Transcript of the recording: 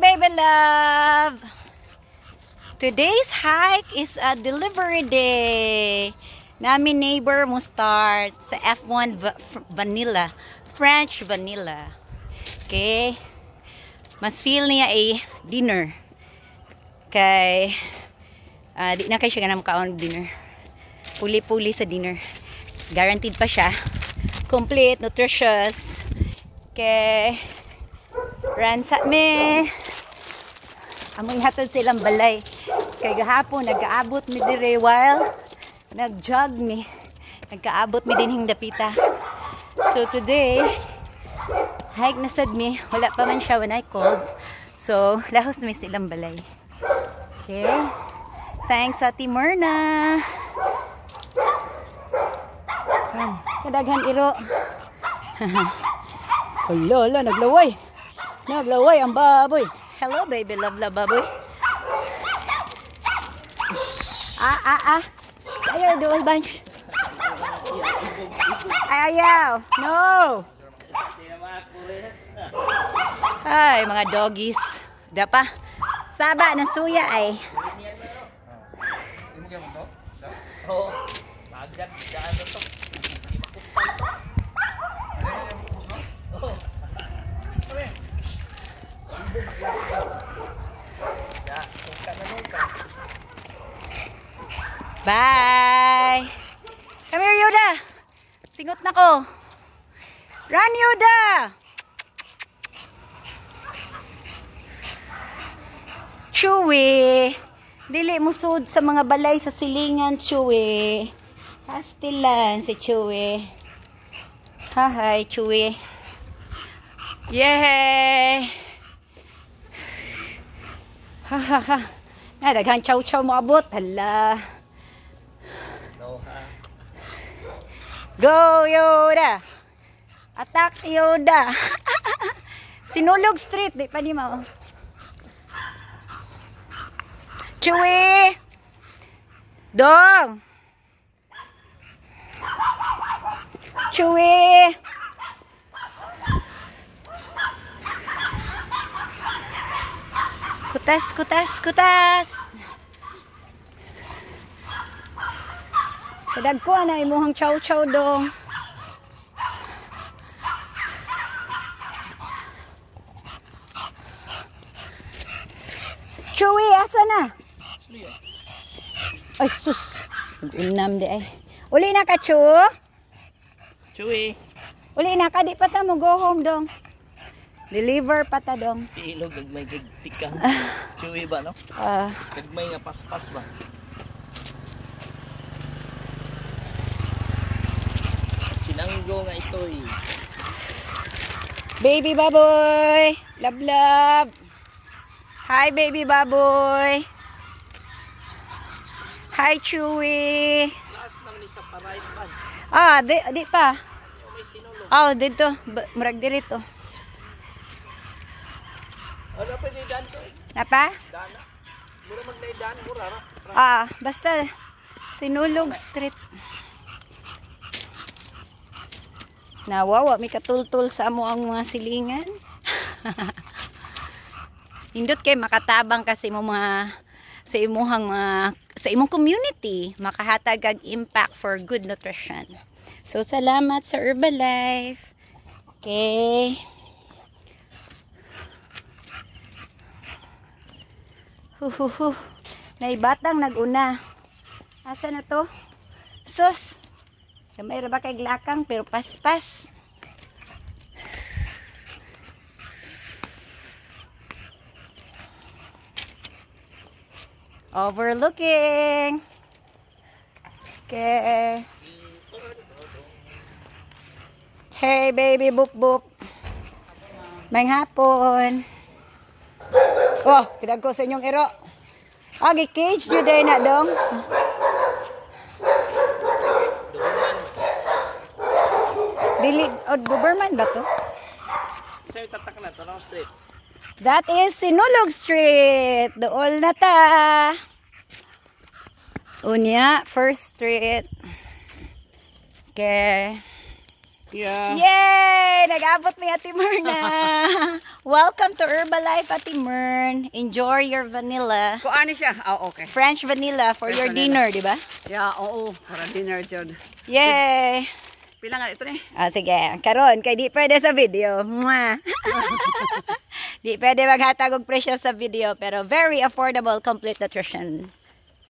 Baby love! Today's hike is a delivery day. Nami neighbor mo start sa F1 va vanilla. French vanilla. Okay? Mas feel niya ay dinner. Kay uh, di na kayo siya ganang makaon dinner. Puli-puli sa dinner. Guaranteed pa siya. Complete, nutritious. Okay? Ran sa me. Amoy hatod silang balay. Kay gahapon, nagkaabot mi dire while nag-jog mi. Nagkaabot mi din hing dapita. So today, hike na sad mi. Wala pa man siya when I called. So, lahos mi silang balay. Okay. Thanks, Ati Myrna. Kadaghan iro. Kulolo, naglaway. Naglaway ang baboy. Hello, baby. Love, love, baboy. Ah, ah, ah. Shh, ayaw, dual bang. Ayaw. No. Ay, mga doggies. Dapa. Saba na suya ay. Oo. Agad, agad ito. Bye! Come here, Yoda! Singot na ko! Run, Yoda! Chewy! Dili mo sud sa mga balay sa silingan, Chewy. Hastilan si Chewy. Hahay, Chewy. Yay! Ha ha ha. Na daghan chow chow mo abot. Hala. Go ha. Go Yoda. Attack Yoda. Sinulog street di pa di mo. Chewy. Dong. Chewy. Kutas, kutas, kutas. Kadag ko na imuhang chow-chow do. Chewy, asa na? Ay, sus. Unam di ay. Uli na ka, Chew? Chewy. Uli na ka, di pa tamo go home dong. Deliver pa ta dong. Piilo gag may gigtik chewy ba no? Ah. Uh, may nga paspas ba. Sinanggo nga itoy. Eh. Baby baboy. Love love. Hi baby baboy. Hi Chewy. Last nang ni sa paraypan. Ah, di, di pa. Oh, dito. Murag dito. Ano pa ni Dan Napa? Dana. Ah. Mura mag Dan, mura ra. Ah. ah, basta Sinulog Street. Nawawa mi katultul sa amo ang mga silingan. Indot kay makatabang kasi mo mga sa imong mga sa imong community makahatag og impact for good nutrition. So salamat sa Herbalife. Okay. Huhuhu. May batang naguna. Asa na to? Sus! Kamay ra ba kay glakang pero paspas. Overlooking. Okay. Hey baby boop boop. May hapon. Oh, pinag ko sa inyong iro. Agi ah, cage you day ah, na dong. Dili oh, Doberman ba to? Sa'yo tatak na to, street. That is Sinulog Street. Dool na ta. Unya, first street. Okay. Yeah. Yay! Nag-abot mi Ate Myrna. Welcome to Herbalife, Ate Mern. Enjoy your vanilla. ano siya? Oh, okay. French vanilla for French your vanilla. dinner, di ba? Yeah, oo. Para dinner dyan. Yay! Pila nga ito ni? Ah, sige. Karon, kay di pwede sa video. di pwede maghatag og presyo sa video, pero very affordable complete nutrition.